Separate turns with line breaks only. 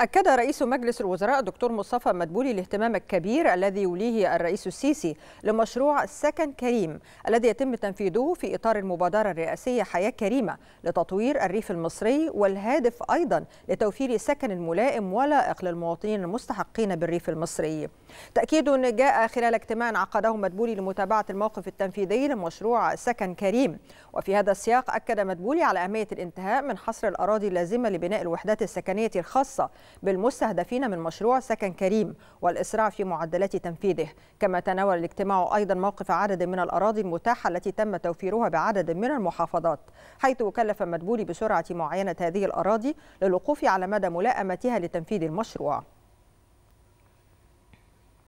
أكد رئيس مجلس الوزراء الدكتور مصطفى مدبولي الاهتمام الكبير الذي يوليه الرئيس السيسي لمشروع سكن كريم الذي يتم تنفيذه في إطار المبادرة الرئاسية حياة كريمة لتطوير الريف المصري والهادف أيضا لتوفير سكن ملائم ولائق للمواطنين المستحقين بالريف المصري تأكيد جاء خلال اجتماع عقده مدبولي لمتابعة الموقف التنفيذي لمشروع سكن كريم وفي هذا السياق أكد مدبولي على أهمية الانتهاء من حصر الأراضي اللازمة لبناء الوحدات السكنية الخاصة بالمستهدفين من مشروع سكن كريم والإسراع في معدلات تنفيذه كما تناول الاجتماع أيضا موقف عدد من الأراضي المتاحة التي تم توفيرها بعدد من المحافظات حيث كلف مدبولي بسرعة معاينة هذه الأراضي للوقوف على مدى ملائمتها لتنفيذ المشروع